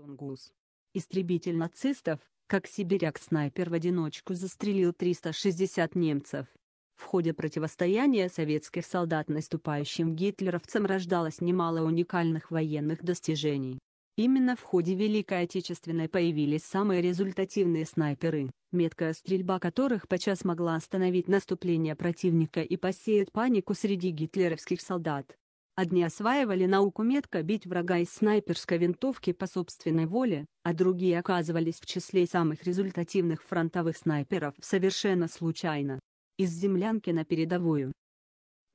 Тунгус. Истребитель нацистов, как сибиряк-снайпер в одиночку застрелил 360 немцев. В ходе противостояния советских солдат наступающим гитлеровцам рождалось немало уникальных военных достижений. Именно в ходе Великой Отечественной появились самые результативные снайперы, меткая стрельба которых подчас могла остановить наступление противника и посеять панику среди гитлеровских солдат. Одни осваивали науку метко бить врага из снайперской винтовки по собственной воле, а другие оказывались в числе самых результативных фронтовых снайперов совершенно случайно. Из землянки на передовую.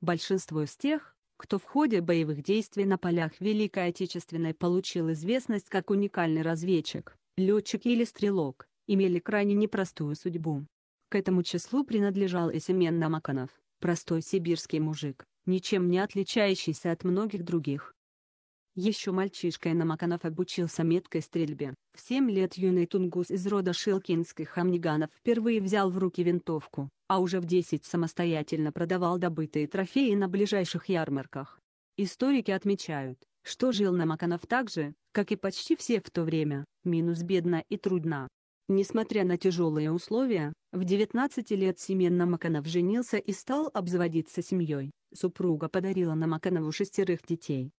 Большинство из тех, кто в ходе боевых действий на полях Великой Отечественной получил известность как уникальный разведчик, летчик или стрелок, имели крайне непростую судьбу. К этому числу принадлежал и Семен Намаканов, простой сибирский мужик, ничем не отличающийся от многих других. Еще мальчишкой Намаканов обучился меткой стрельбе. В 7 лет юный тунгус из рода шилкинских амниганов впервые взял в руки винтовку, а уже в 10 самостоятельно продавал добытые трофеи на ближайших ярмарках. Историки отмечают, что жил Намаканов так же, как и почти все в то время, минус бедно и трудно. Несмотря на тяжелые условия, в 19 лет Семен Намаканов женился и стал обзаводиться семьей. Супруга подарила Намаканову шестерых детей.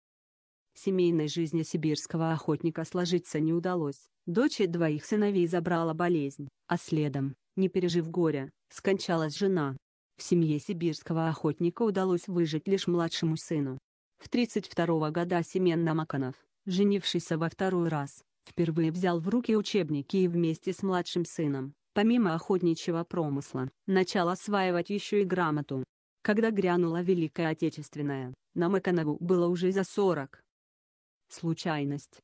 Семейной жизни сибирского охотника сложиться не удалось. Дочь и двоих сыновей забрала болезнь, а следом, не пережив горя, скончалась жена. В семье сибирского охотника удалось выжить лишь младшему сыну. В 32 года Семен Намаканов, женившийся во второй раз, Впервые взял в руки учебники и вместе с младшим сыном, помимо охотничьего промысла, начал осваивать еще и грамоту. Когда грянула Великая Отечественная, на Мэконову было уже за 40. Случайность.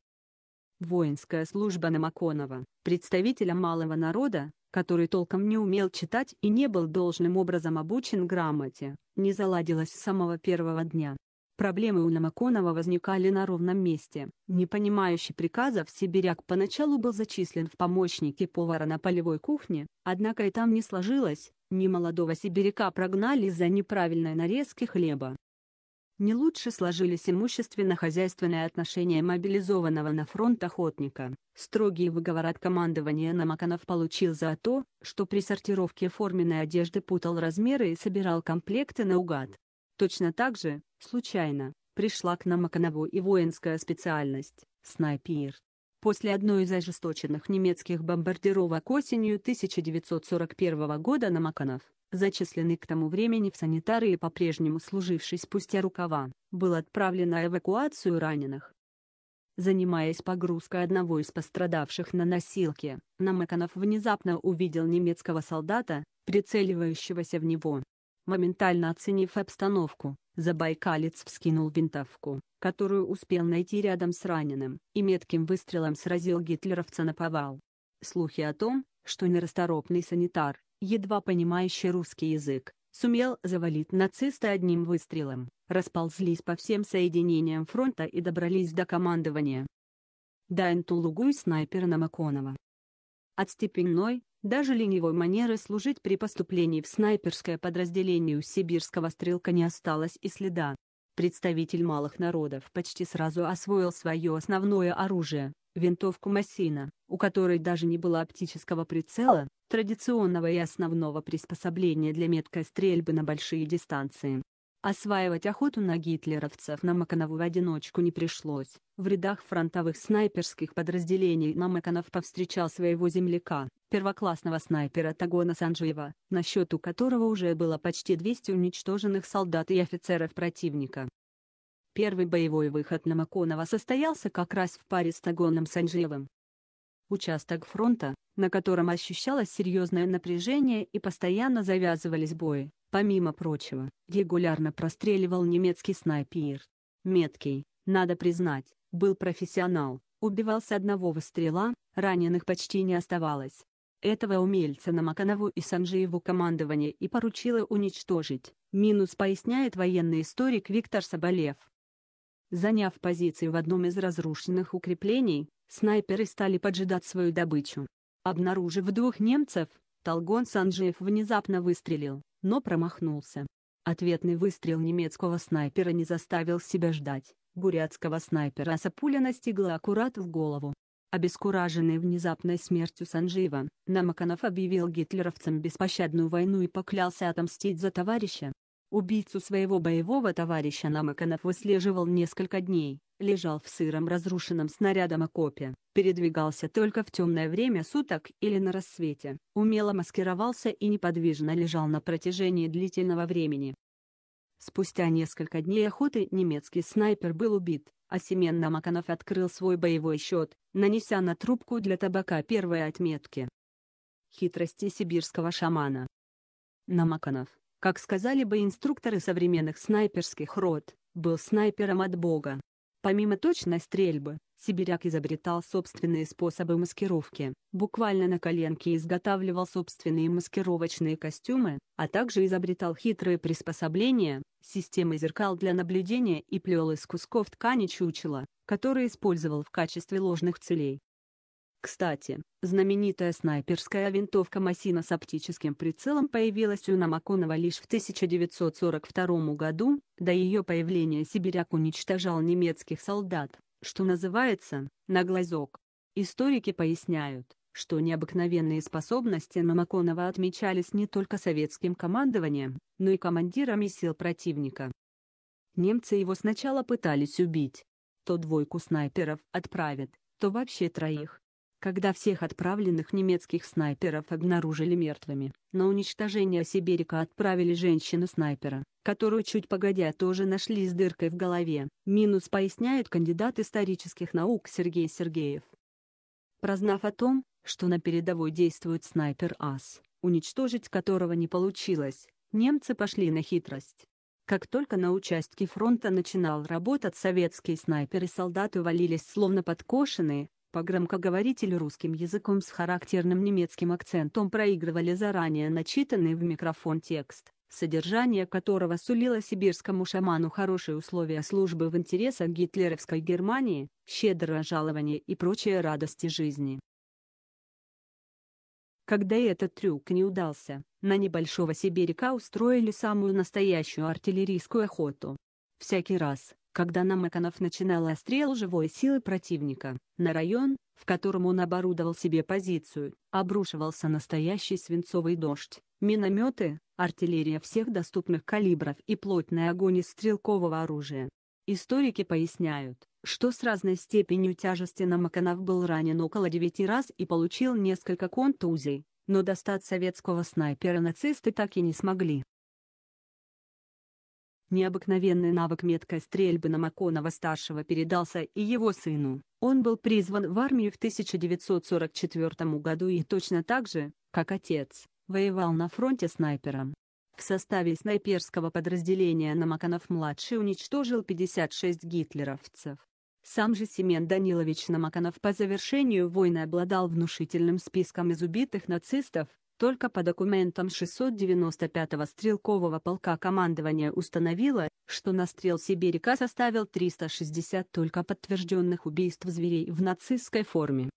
Воинская служба Намаконова, представителя малого народа, который толком не умел читать и не был должным образом обучен грамоте, не заладилась с самого первого дня, Проблемы у Намаконова возникали на ровном месте. Не понимающий приказов, сибиряк поначалу был зачислен в помощники повара на полевой кухне, однако и там не сложилось, ни молодого сибиряка прогнали из-за неправильной нарезки хлеба. Не лучше сложились имущественно-хозяйственные отношения мобилизованного на фронт охотника. Строгий выговор от командования Намаканов получил за то, что при сортировке форменной одежды путал размеры и собирал комплекты наугад. Точно так же, случайно, пришла к нам Оконова и воинская специальность – снайпер. После одной из ожесточенных немецких бомбардировок осенью 1941 года на Маканов, зачисленный к тому времени в санитары и по-прежнему служивший спустя рукава, был отправлен на эвакуацию раненых. Занимаясь погрузкой одного из пострадавших на носилке, Намаканов внезапно увидел немецкого солдата, прицеливающегося в него. Моментально оценив обстановку, Забайкалец вскинул винтовку, которую успел найти рядом с раненым, и метким выстрелом сразил гитлеровца на повал. Слухи о том, что нерасторопный санитар, едва понимающий русский язык, сумел завалить нациста одним выстрелом, расползлись по всем соединениям фронта и добрались до командования. Дайн Тулугу и снайпер Намаконова. От степенной, даже ленивой манеры служить при поступлении в снайперское подразделение у сибирского стрелка не осталось и следа. Представитель малых народов почти сразу освоил свое основное оружие – винтовку Массина, у которой даже не было оптического прицела, традиционного и основного приспособления для меткой стрельбы на большие дистанции. Осваивать охоту на гитлеровцев на Маканову в одиночку не пришлось. В рядах фронтовых снайперских подразделений Намыканов повстречал своего земляка, первоклассного снайпера Тагона Санджиева, на счету которого уже было почти 200 уничтоженных солдат и офицеров противника. Первый боевой выход на Маконова состоялся как раз в паре с Тагоном Санджиевым. Участок фронта, на котором ощущалось серьезное напряжение и постоянно завязывались бои, Помимо прочего, регулярно простреливал немецкий снайпер. Меткий, надо признать, был профессионал, убивал с одного выстрела, раненых почти не оставалось. Этого умельца Маканову и Санжиеву командование и поручило уничтожить, минус поясняет военный историк Виктор Соболев. Заняв позиции в одном из разрушенных укреплений, снайперы стали поджидать свою добычу. Обнаружив двух немцев, Толгон Санжиев внезапно выстрелил но промахнулся. Ответный выстрел немецкого снайпера не заставил себя ждать. Бурятского снайпера сапуля настигла аккурат в голову. Обескураженный внезапной смертью Санжива, Намаканов объявил гитлеровцам беспощадную войну и поклялся отомстить за товарища. Убийцу своего боевого товарища Намаканов выслеживал несколько дней, лежал в сыром разрушенном снарядом окопе, передвигался только в темное время суток или на рассвете, умело маскировался и неподвижно лежал на протяжении длительного времени. Спустя несколько дней охоты немецкий снайпер был убит, а Семен Намаканов открыл свой боевой счет, нанеся на трубку для табака первые отметки. Хитрости сибирского шамана Намаканов, как сказали бы инструкторы современных снайперских рот, был снайпером от бога. Помимо точной стрельбы, сибиряк изобретал собственные способы маскировки, буквально на коленке изготавливал собственные маскировочные костюмы, а также изобретал хитрые приспособления, системы зеркал для наблюдения и плел из кусков ткани чучела, которые использовал в качестве ложных целей. Кстати, знаменитая снайперская винтовка Масина с оптическим прицелом появилась у Намаконова лишь в 1942 году, до ее появления сибиряк уничтожал немецких солдат, что называется, на глазок. Историки поясняют, что необыкновенные способности Намаконова отмечались не только советским командованием, но и командирами сил противника. Немцы его сначала пытались убить. То двойку снайперов отправят, то вообще троих когда всех отправленных немецких снайперов обнаружили мертвыми. На уничтожение Сибирика отправили женщину-снайпера, которую чуть погодя тоже нашли с дыркой в голове. Минус поясняет кандидат исторических наук Сергей Сергеев. Прознав о том, что на передовой действует снайпер АС, уничтожить которого не получилось, немцы пошли на хитрость. Как только на участке фронта начинал работать советский снайпер и солдаты валились словно подкошенные, по громкоговорителю русским языком с характерным немецким акцентом проигрывали заранее начитанный в микрофон текст, содержание которого сулило сибирскому шаману хорошие условия службы в интересах гитлеровской Германии, щедрое жалование и прочие радости жизни. Когда этот трюк не удался, на небольшого сибиряка устроили самую настоящую артиллерийскую охоту. Всякий раз, когда Намыканов начинал острел живой силы противника, на район, в котором он оборудовал себе позицию, обрушивался настоящий свинцовый дождь, минометы, артиллерия всех доступных калибров и плотный огонь из стрелкового оружия. Историки поясняют, что с разной степенью тяжести Намаканов был ранен около 9 раз и получил несколько контузий, но достать советского снайпера нацисты так и не смогли. Необыкновенный навык меткой стрельбы на Маконова-старшего передался и его сыну. Он был призван в армию в 1944 году и точно так же, как отец, воевал на фронте снайпером. В составе снайперского подразделения Намаканов-младший уничтожил 56 гитлеровцев. Сам же Семен Данилович Намаканов по завершению войны обладал внушительным списком из убитых нацистов, только по документам 695-го стрелкового полка командование установило, что на настрел Сибирика составил 360 только подтвержденных убийств зверей в нацистской форме.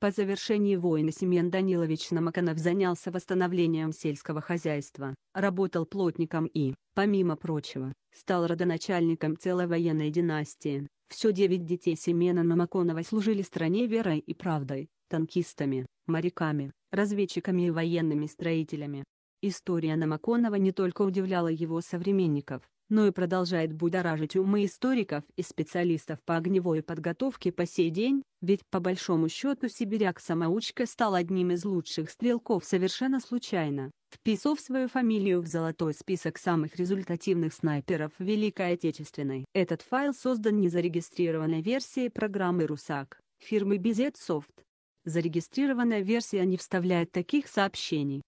По завершении войны Семен Данилович Намаканов занялся восстановлением сельского хозяйства, работал плотником и, помимо прочего, стал родоначальником целой военной династии. Все девять детей Семена Намаконова служили стране верой и правдой, танкистами, моряками, разведчиками и военными строителями. История Намаконова не только удивляла его современников, но и продолжает будоражить умы историков и специалистов по огневой подготовке по сей день, ведь по большому счету сибиряк-самоучка стал одним из лучших стрелков совершенно случайно, вписав свою фамилию в золотой список самых результативных снайперов Великой Отечественной. Этот файл создан незарегистрированной версией программы «Русак» фирмы BZ Soft зарегистрированная версия не вставляет таких сообщений.